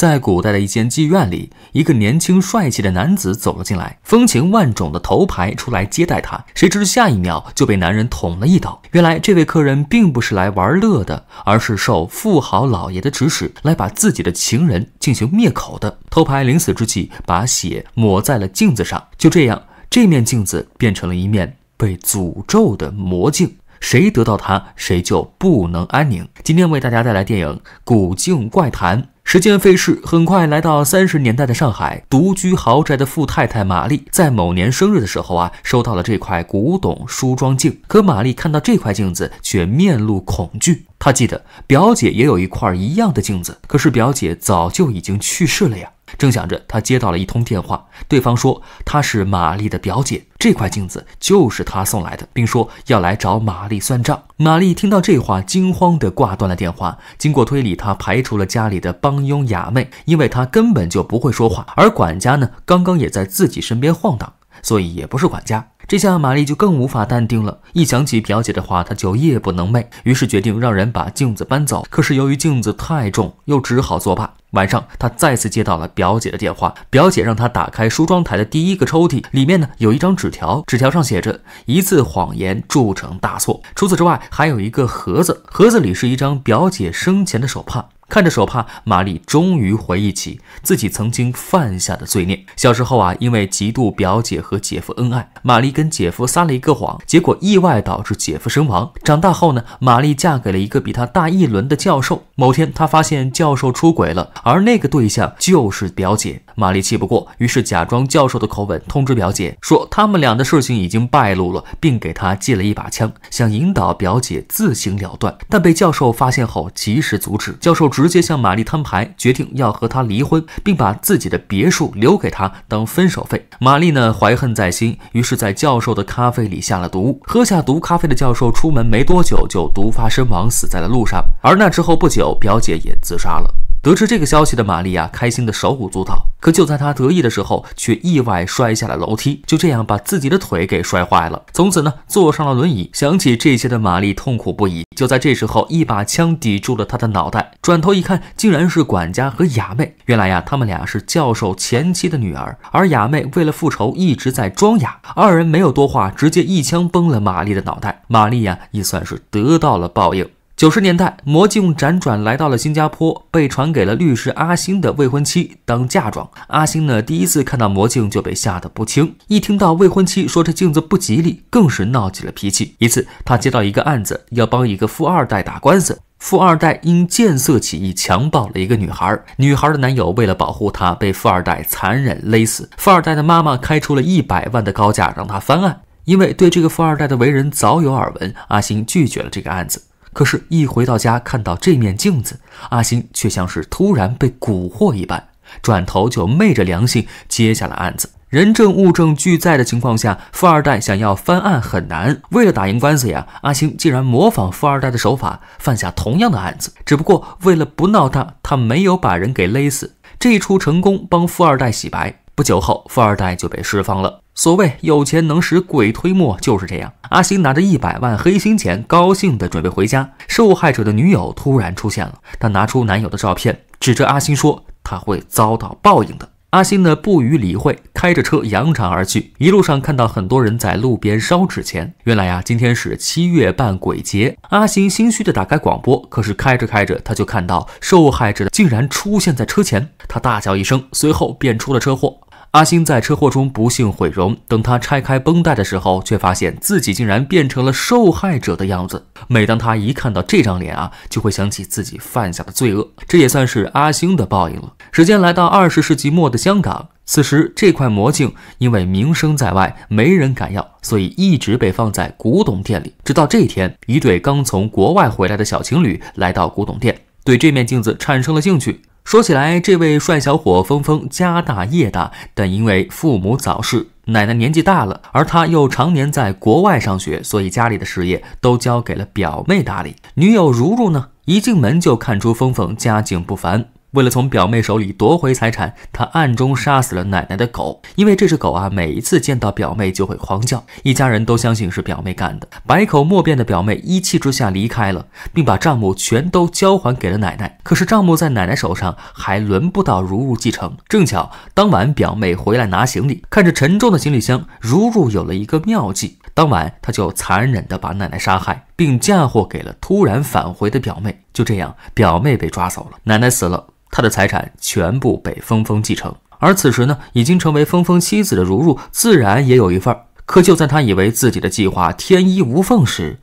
在古代的一间妓院里，一个年轻帅气的男子走了进来，风情万种的头牌出来接待他，谁知下一秒就被男人捅了一刀。原来这位客人并不是来玩乐的，而是受富豪老爷的指使来把自己的情人进行灭口的。头牌临死之际，把血抹在了镜子上，就这样，这面镜子变成了一面被诅咒的魔镜，谁得到它，谁就不能安宁。今天为大家带来电影《古镜怪谈》。时间飞逝，很快来到三十年代的上海。独居豪宅的富太太玛丽，在某年生日的时候啊，收到了这块古董梳妆镜。可玛丽看到这块镜子，却面露恐惧。她记得表姐也有一块一样的镜子，可是表姐早就已经去世了呀。正想着，他接到了一通电话，对方说他是玛丽的表姐，这块镜子就是他送来的，并说要来找玛丽算账。玛丽听到这话，惊慌地挂断了电话。经过推理，他排除了家里的帮佣哑妹，因为她根本就不会说话；而管家呢，刚刚也在自己身边晃荡，所以也不是管家。这下玛丽就更无法淡定了，一想起表姐的话，她就夜不能寐，于是决定让人把镜子搬走。可是由于镜子太重，又只好作罢。晚上，她再次接到了表姐的电话，表姐让她打开梳妆台的第一个抽屉，里面呢有一张纸条，纸条上写着“一次谎言铸成大错”。除此之外，还有一个盒子，盒子里是一张表姐生前的手帕。看着手帕，玛丽终于回忆起自己曾经犯下的罪孽。小时候啊，因为嫉妒表姐和姐夫恩爱，玛丽跟姐夫撒了一个谎，结果意外导致姐夫身亡。长大后呢，玛丽嫁给了一个比她大一轮的教授。某天，她发现教授出轨了，而那个对象就是表姐。玛丽气不过，于是假装教授的口吻通知表姐说他们俩的事情已经败露了，并给她寄了一把枪，想引导表姐自行了断。但被教授发现后，及时阻止。教授。直接向玛丽摊牌，决定要和他离婚，并把自己的别墅留给他当分手费。玛丽呢，怀恨在心，于是，在教授的咖啡里下了毒。喝下毒咖啡的教授出门没多久就毒发身亡，死在了路上。而那之后不久，表姐也自杀了。得知这个消息的玛丽呀，开心的手舞足蹈。可就在她得意的时候，却意外摔下了楼梯，就这样把自己的腿给摔坏了。从此呢，坐上了轮椅。想起这些的玛丽痛苦不已。就在这时候，一把枪抵住了她的脑袋。转头一看，竟然是管家和哑妹。原来呀，他们俩是教授前妻的女儿。而哑妹为了复仇，一直在装哑。二人没有多话，直接一枪崩了玛丽的脑袋。玛丽呀，也算是得到了报应。九十年代，魔镜辗转来到了新加坡，被传给了律师阿星的未婚妻当嫁妆。阿星呢，第一次看到魔镜就被吓得不轻，一听到未婚妻说这镜子不吉利，更是闹起了脾气。一次，他接到一个案子，要帮一个富二代打官司。富二代因见色起意，强暴了一个女孩，女孩的男友为了保护她，被富二代残忍勒死。富二代的妈妈开出了一百万的高价让他翻案，因为对这个富二代的为人早有耳闻，阿星拒绝了这个案子。可是，一回到家看到这面镜子，阿星却像是突然被蛊惑一般，转头就昧着良心接下了案子。人证物证俱在的情况下，富二代想要翻案很难。为了打赢官司呀，阿星竟然模仿富二代的手法，犯下同样的案子。只不过为了不闹大，他没有把人给勒死。这一出成功帮富二代洗白。不久后，富二代就被释放了。所谓有钱能使鬼推磨，就是这样。阿星拿着一百万黑心钱，高兴的准备回家。受害者的女友突然出现了，她拿出男友的照片，指着阿星说：“他会遭到报应的。”阿星呢不予理会，开着车扬长而去。一路上看到很多人在路边烧纸钱，原来呀，今天是七月半鬼节。阿星心虚的打开广播，可是开着开着，他就看到受害者竟然出现在车前，他大叫一声，随后便出了车祸。阿星在车祸中不幸毁容，等他拆开绷带的时候，却发现自己竟然变成了受害者的样子。每当他一看到这张脸啊，就会想起自己犯下的罪恶，这也算是阿星的报应了。时间来到二十世纪末的香港，此时这块魔镜因为名声在外，没人敢要，所以一直被放在古董店里。直到这天，一对刚从国外回来的小情侣来到古董店，对这面镜子产生了兴趣。说起来，这位帅小伙峰峰家大业大，但因为父母早逝，奶奶年纪大了，而他又常年在国外上学，所以家里的事业都交给了表妹打理。女友如如呢？一进门就看出峰峰家境不凡。为了从表妹手里夺回财产，他暗中杀死了奶奶的狗，因为这只狗啊，每一次见到表妹就会狂叫。一家人都相信是表妹干的，百口莫辩的表妹一气之下离开了，并把账目全都交还给了奶奶。可是账目在奶奶手上还轮不到如如继承。正巧当晚表妹回来拿行李，看着沉重的行李箱，如如有了一个妙计。当晚他就残忍地把奶奶杀害，并嫁祸给了突然返回的表妹。就这样，表妹被抓走了，奶奶死了，她的财产全部被峰峰继承。而此时呢，已经成为峰峰妻子的如如自然也有一份。可就在他以为自己的计划天衣无缝时，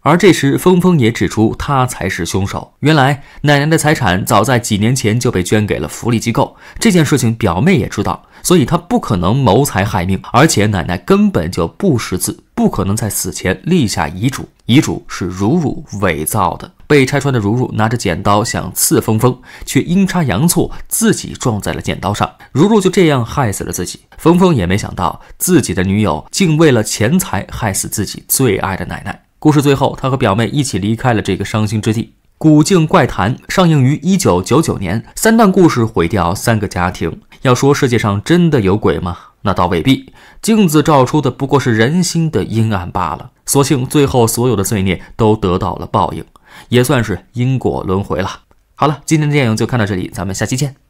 而这时峰峰也指出他才是凶手。原来奶奶的财产早在几年前就被捐给了福利机构，这件事情表妹也知道，所以她不可能谋财害命。而且奶奶根本就不识字，不可能在死前立下遗嘱。遗嘱是如如伪造的，被拆穿的如如拿着剪刀想刺峰峰，却阴差阳错自己撞在了剪刀上，如如就这样害死了自己。峰峰也没想到自己的女友竟为了钱财害死自己最爱的奶奶。故事最后，他和表妹一起离开了这个伤心之地。《古镜怪谈》上映于一九九九年，三段故事毁掉三个家庭。要说世界上真的有鬼吗？那倒未必。镜子照出的不过是人心的阴暗罢了。所幸最后所有的罪孽都得到了报应，也算是因果轮回了。好了，今天的电影就看到这里，咱们下期见。